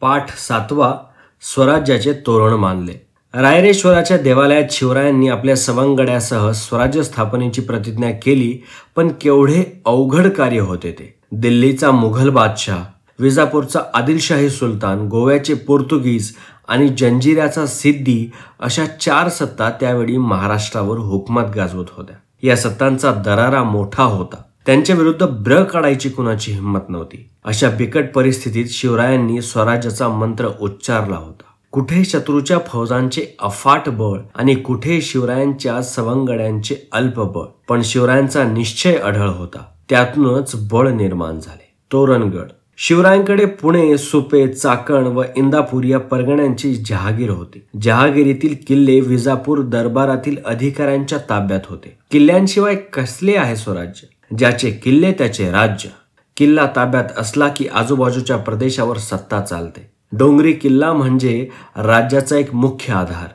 पाठ सातवा स्वराज्याचे तोरण मानले रायरेश्वराच्या देवालयात शिवरायांनी आपल्या सवंगड्यासह स्वराज्य स्थापनेची प्रतिज्ञा केली पण केवढे अवघड कार्य होते ते दिल्लीचा मुघल बादशाह विजापूरचा आदिलशाही सुलतान गोव्याचे पोर्तुगीज आणि जंजिराचा सिद्धी अशा चार सत्ता त्यावेळी महाराष्ट्रावर हुकमत गाजवत होत्या या सत्तांचा दरारा मोठा होता त्यांच्या विरुद्ध ब्र काढायची कुणाची हिंमत नव्हती अशा बिकट परिस्थितीत शिवरायांनी स्वराज्याचा मंत्र उच्चारला होता कुठे शत्रूच्या फौजांचे अफाट बळ आणि कुठे शिवरायांच्या सवंगड्यांचे अल्प बळ पण शिवरायांचा निश्चय अढळ होता त्यातूनच बळ निर्माण झाले तोरणगड शिवरायांकडे पुणे सुपे चाकण व इंदापूर या परगण्यांची जहागीर होती जहागिरीतील किल्ले विजापूर दरबारातील अधिकाऱ्यांच्या ताब्यात होते किल्ल्यांशिवाय कसले आहे स्वराज्य ज्याचे किल्ले त्याचे राज्य किल्ला ताब्यात असला की आजूबाजूच्या प्रदेशावर सत्ता चालते डोंगरी किल्ला म्हणजे राज्याचा एक मुख्य आधार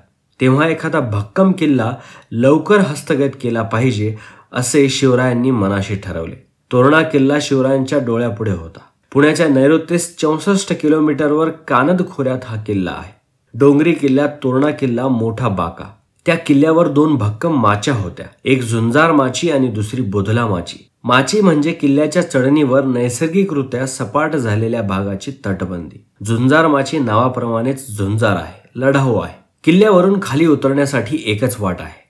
तेव्हा एखादा भक्कम किल्ला लवकर हस्तगत केला पाहिजे असे शिवरायांनी मनाशी ठरवले तोरणा किल्ला शिवरायांच्या डोळ्यापुढे होता पुण्याच्या नैऋत्येस चौसष्ट किलोमीटरवर कानद खोऱ्यात हा किल्ला आहे डोंगरी किल्ल्यात तोरणा किल्ला मोठा बाका त्या किल्ल्यावर दोन भक्कम माच्या होत्या एक झुंजार माची आणि दुसरी बोधला माची माची म्हणजे किल्ल्याच्या चढणीवर नैसर्गिकरित्या सपाट झालेल्या भागाची तटबंदी झुंजार माची नावाप्रमाणेच झुंजार आहे लढाऊ आहे किल्ल्यावरून खाली उतरण्यासाठी एकच वाट आहे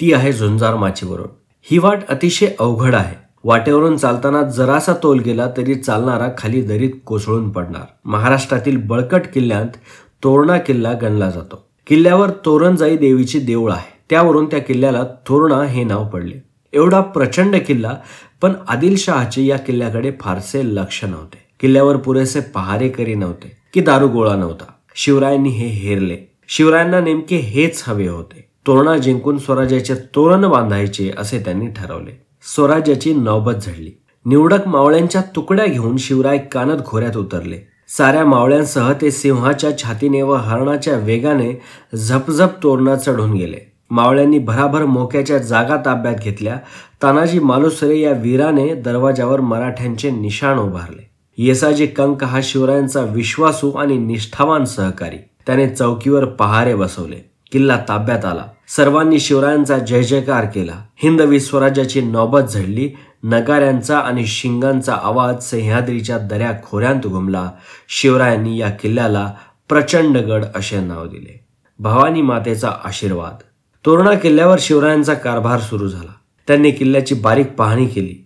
ती आहे झुंजार माचीवरून ही वाट अतिशय अवघड आहे वाटेवरून चालताना जरासा तोल गेला तरी चालणारा खाली दरीत कोसळून पडणार महाराष्ट्रातील बळकट किल्ल्यांत तोरणा किल्ला गणला जातो किल्ल्यावर तोरणजाई देवीचे देऊळ आहे त्यावरून त्या किल्ल्याला तोरणा हे नाव पडले एवढा प्रचंड किल्ला पण आदिलशहाचे या किल्ल्याकडे फारसे लक्ष नव्हते किल्ल्यावर पुरेसे पहारेकरी नव्हते की दारुगोळा नव्हता शिवरायांनी हे हेरले शिवरायांना नेमके हेच हवे होते तोरणा जिंकून स्वराज्याचे तोरण बांधायचे असे त्यांनी ठरवले स्वराज्याची नौबत झडली निवडक मावळ्यांच्या तुकड्या घेऊन शिवराय कानद खोऱ्यात उतरले साऱ्या मावळ्यांसह ते सिंहाच्या छातीने व हरणाच्या वेगाने झपझप तोरणा चढून गेले मावळ्यांनी भराभर मोक्याच्या जागा ताब्यात घेतल्या तानाजी मालुसरे या वीराने दरवाजावर मराठ्यांचे निशाण उभारले येसाजी कंक हा शिवरायांचा विश्वासू आणि निष्ठावान सहकारी त्याने चौकीवर पहारे बसवले किल्ला ताब्यात आला सर्वांनी शिवरायांचा जय जयकार केला हिंदवी स्वराज्याची नौबत झडली नगाऱ्यांचा आणि शिंगांचा आवाज सह्याद्रीच्या दऱ्या खोऱ्यांत घुमला शिवरायांनी या किल्ल्याला प्रचंडगड असे नाव दिले भवानी मातेचा आशीर्वाद तोरणा किल्ल्यावर शिवरायांचा कारभार सुरू झाला त्यांनी किल्ल्याची बारीक पाहणी केली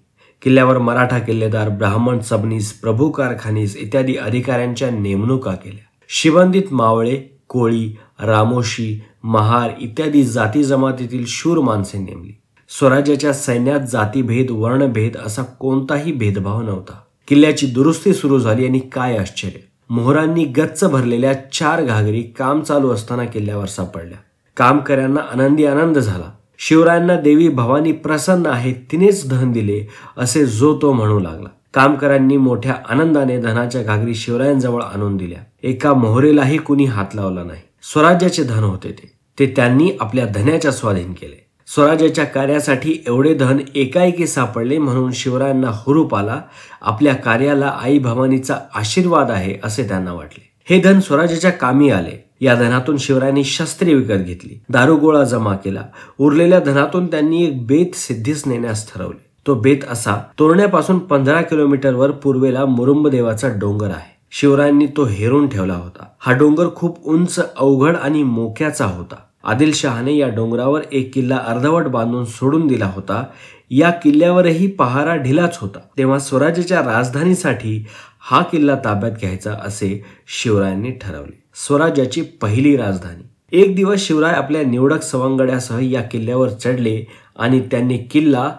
किल्ल्यावर मराठा किल्लेदार ब्राह्मण सबनीस प्रभू कारखानीस इत्यादी अधिकाऱ्यांच्या नेमणुका केल्या शिवंदित मावळे कोळी रामोशी महार इत्यादी जाती जमातीतील शूर माणसे नेमली स्वराज्याच्या सैन्यात जातीभेद वर्णभेद असा कोणताही भेदभाव नव्हता किल्ल्याची दुरुस्ती सुरू झाली आणि काय आश्चर्य मोहरांनी गच्च भरलेल्या चार घागरी काम चालू असताना किल्ल्यावर सापडल्या कामकऱ्यांना आनंदी आनंद झाला शिवरायांना देवी भवानी प्रसन्न आहे तिनेच धन दिले असे जो तो म्हणू लागला कामकऱ्यांनी मोठ्या आनंदाने धनाच्या घागरी शिवरायांजवळ आणून दिल्या एका मोहरेलाही कुणी हात लावला नाही स्वराज्याचे धन होते ते ते त्यांनी आपल्या धन्याच्या स्वाधीन केले स्वराज्याच्या कार्यासाठी एवढे धन एकाएकी सापडले म्हणून शिवरायांना हुरूप आला आपल्या कार्याला आई भवानीचा आशीर्वाद आहे असे त्यांना वाटले हे धन स्वराज्याच्या कामी आले या धनातून शिवरायांनी शस्त्रे विकत घेतली दारुगोळा जमा केला उरलेल्या धनातून त्यांनी एक बेत सिद्धीस नेण्यास ठरवले तो बेत असा तोरण्यापासून पंधरा वर पूर्वेला देवाचा डोंगर आहे शिवरायांनी तो हेरून ठेवला होता हा डोंगर खूप उंच अवघड आणि मोक्याचा होता आदिलशहाने या डोंगरावर एक किल्ला अर्धवट बांधून सोडून दिला होता या किल्ल्यावरही पहारा ढिलाच होता तेव्हा स्वराज्याच्या राजधानीसाठी हा किल्ला ताब्यात घ्यायचा असे शिवरायांनी ठरवले स्वराज्याची पहिली राजधानी एक दिवस शिवराय आपल्या निवडक सवंगड्यासह या किल्ल्यावर चढले आणि त्यांनी किल्ला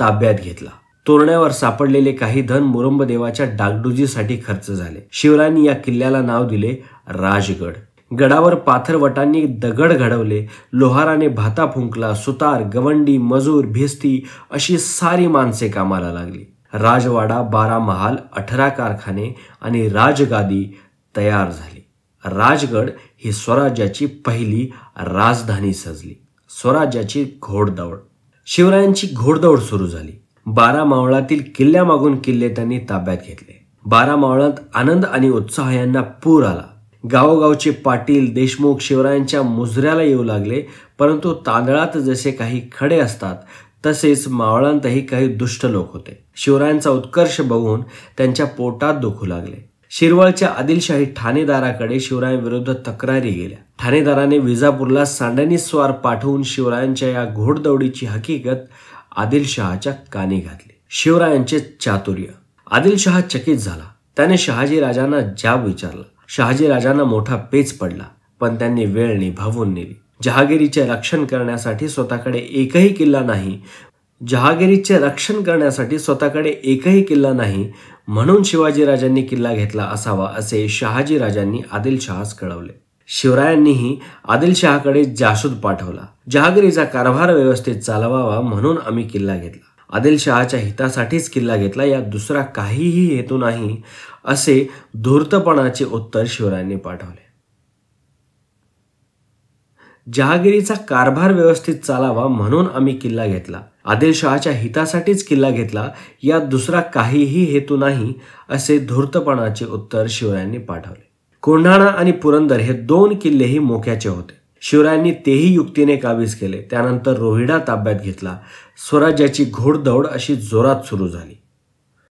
ताब्यात घेतला तोरण्यावर सापडलेले काही धन मुरंबदेवाच्या डागडुजीसाठी खर्च झाले शिवरायांनी या किल्ल्याला नाव दिले राजगड गडावर पाथरवटांनी दगड घडवले लोहाराने भाता फुंकला सुतार गवंडी मजूर भिस्ती अशी सारी माणसे कामाला लागली राजवाडा बारा महाल अठरा कारखाने आणि राजगादी तयार झाली राजगड ही स्वराज्याची पहिली राजधानी सजली स्वराज्याची घोडदौड शिवरायांची घोडदौड सुरू झाली बारा मावळातील किल्ल्यामागून किल्ले त्यांनी ताब्यात घेतले बारा मावळात आनंद आणि उत्साह यांना पूर आला गावोगावचे पाटील देशमुख शिवरायांच्या मुजऱ्याला येऊ लागले परंतु तांदळात जसे काही खडे असतात तसेच मावळांतही काही दुष्ट लोक होते शिवरायांचा उत्कर्ष बघून त्यांच्या पोटात दुखू लागले शिरवळच्या आदिलशाही ठाणेदाराकडे शिवरायांविरुद्ध तक्रारी गेल्या ठाणेदाराने विजापूरला सांडणी स्वार पाठवून शिवरायांच्या या घोडदौडीची हकीकत आदिलशहाच्या कानी घातली शिवरायांचे चातुर्य आदिलशहा चकित झाला त्याने शहाजी राजांना जाब विचारला राजांना मोठा पेच पडला पण त्यांनी वेळ निभावून नेली जहागिरीचे रक्षण करण्यासाठी स्वतःकडे एकही किल्ला नाही जहागिरीचे रक्षण करण्यासाठी स्वतःकडे एकही किल्ला नाही म्हणून शिवाजीराजांनी किल्ला घेतला असावा असे शहाजीराजांनी आदिलशहास कळवले शिवरायांनीही आदिलशहाकडे जासूद पाठवला जहागिरीचा कारभार व्यवस्थित चालवावा म्हणून आम्ही किल्ला घेतला आदिलशहाच्या हितासाठीच किल्ला घेतला या दुसरा काहीही हेतू नाही असे धूर्तपणाचे उत्तर शिवरायांनी पाठवले जहागिरीचा कारभार व्यवस्थित चालावा म्हणून आम्ही किल्ला घेतला आदिलशहाच्या हितासाठीच किल्ला घेतला या दुसरा काहीही हेतू नाही असे धूर्तपणाचे उत्तर शिवरायांनी पाठवले कोंढाणा आणि पुरंदर हे दोन किल्लेही मोक्याचे होते शिवरायांनी तेही युक्तीने काबीज केले त्यानंतर रोहिडा ताब्यात घेतला स्वराज्याची घोडदौड अशी जोरात सुरू झाली